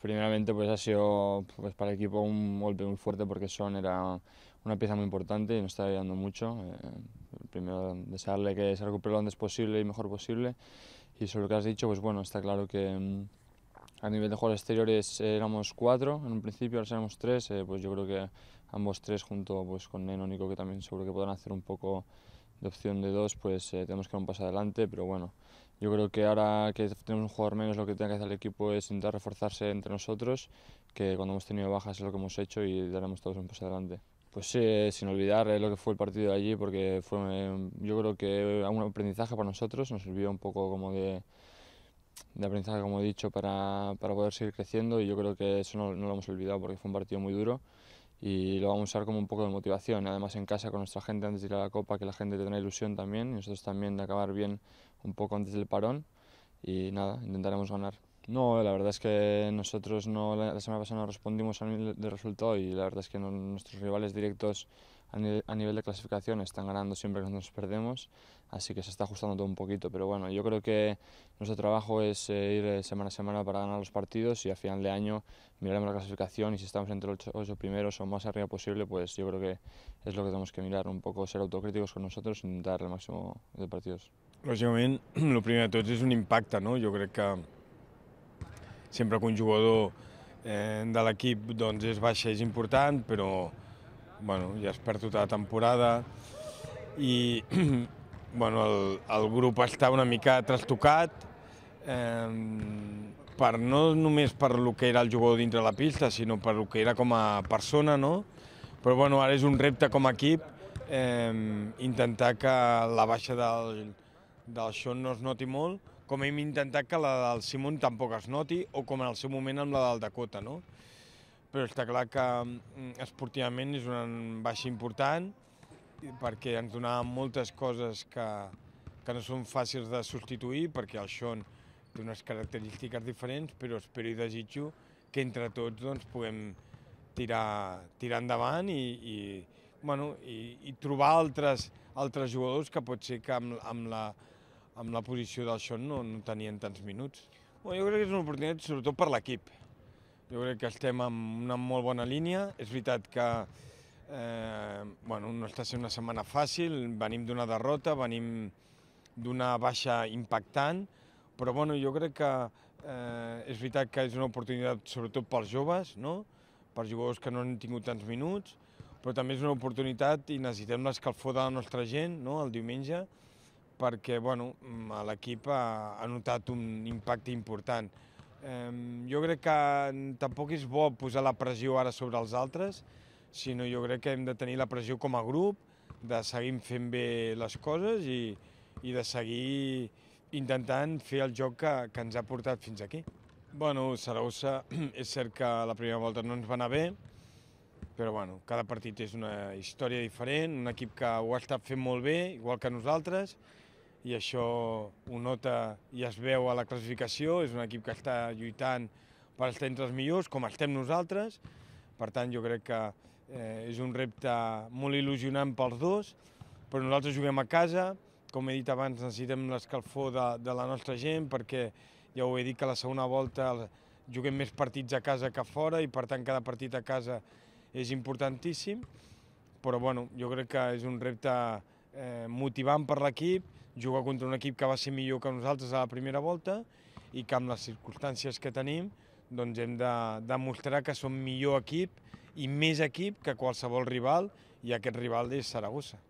primeramente pues ha sido pues, para el equipo un golpe muy fuerte porque Son era una pieza muy importante y nos está ayudando mucho. Eh, primero desearle que se recupere lo antes posible y mejor posible. Y sobre lo que has dicho, pues bueno, está claro que mm, a nivel de jugadores exteriores eh, éramos cuatro en un principio, ahora somos tres. Eh, pues yo creo que ambos tres junto pues, con Neno, Nico, que también seguro que podrán hacer un poco de opción de dos, pues tenemos que dar un paso adelante, pero bueno, yo creo que ahora que tenemos un jugador menos, lo que tiene que hacer el equipo es intentar reforzarse entre nosotros, que cuando hemos tenido bajas es lo que hemos hecho y daremos todos un paso adelante. Pues sí, sin olvidar eh, lo que fue el partido de allí, porque fue, mm, yo creo que un aprendizaje para nosotros, nos sirvió un poco como de, aprendizaje, como he dicho, para, para, poder seguir creciendo y yo creo que eso no lo hemos olvidado porque fue un partido muy duro y lo vamos a usar como un poco de motivación. Además en casa con nuestra gente antes de ir a la copa, que la gente tenga ilusión también, y nosotros también de acabar bien un poco antes del parón y nada, intentaremos ganar. No, la verdad es que nosotros no, la semana pasada no respondimos al resultado y la verdad es que nuestros rivales directos a nivel, de clasificación están ganando siempre que nos perdemos, así que se está ajustando todo un poquito. Pero bueno, yo creo que nuestro trabajo es eh, ir semana a semana para ganar los partidos y a final de año miraremos la clasificación y si estamos entre los ocho, primeros o más arriba posible, pues yo creo que es lo que tenemos que mirar, un poco ser autocríticos con nosotros y e intentar el máximo de partidos. Lógicamente, primero primero de todo es un impacto, no? Yo creo que siempre que un jugador eh, de l'equip doncs, es baixa és important, bueno, ja es perd tota la temporada i bueno, el, el grup està una mica trastocat eh, per, no només per lo que era el jugador dintre la pista, sinó per lo que era com a persona, no? Però bueno, ara és un repte com a equip eh, intentar que la baixa del, del Sean no es noti molt, com hem intentat que la del Simon tampoc es noti, o com en el seu moment amb la del Dakota, no? però està clar que mm, esportivament és una baixa important perquè ens donava moltes coses que, que no són fàcils de substituir perquè el Xon té unes característiques diferents, però espero i desitjo que entre tots doncs, puguem tirar, tirar endavant i, i, bueno, i, i trobar altres, altres jugadors que pot ser que amb, amb, la, amb la posició del Xon no, no tenien tants minuts. Bueno, jo crec que és una oportunitat sobretot per l'equip, jo crec que estem en una molt bona línia. És veritat que eh, bueno, no està sent una setmana fàcil, venim d'una derrota, venim d'una baixa impactant, però bueno, jo crec que eh, és veritat que és una oportunitat sobretot pels joves, no? per jugadors que no han tingut tants minuts, però també és una oportunitat i necessitem l'escalfor de la nostra gent no? el diumenge, perquè bueno, mm, l'equip ha, ha notat un impacte important. Eh, jo crec que tampoc és bo posar la pressió ara sobre els altres, sinó jo crec que hem de tenir la pressió com a grup, de seguir fent bé les coses i, i de seguir intentant fer el joc que, que ens ha portat fins aquí. Bueno, Saragossa és cert que la primera volta no ens va anar bé, però bueno, cada partit és una història diferent, un equip que ho ha estat fent molt bé, igual que nosaltres, i això ho nota i es veu a la classificació, és un equip que està lluitant per estar entre els millors, com estem nosaltres, per tant jo crec que eh, és un repte molt il·lusionant pels dos, però nosaltres juguem a casa, com he dit abans necessitem l'escalfor de, de la nostra gent perquè ja ho he dit que la segona volta juguem més partits a casa que a fora i per tant cada partit a casa és importantíssim, però bueno, jo crec que és un repte eh, motivant per l'equip, jugar contra un equip que va ser millor que nosaltres a la primera volta i que amb les circumstàncies que tenim doncs hem de demostrar que som millor equip i més equip que qualsevol rival i aquest rival és Saragossa.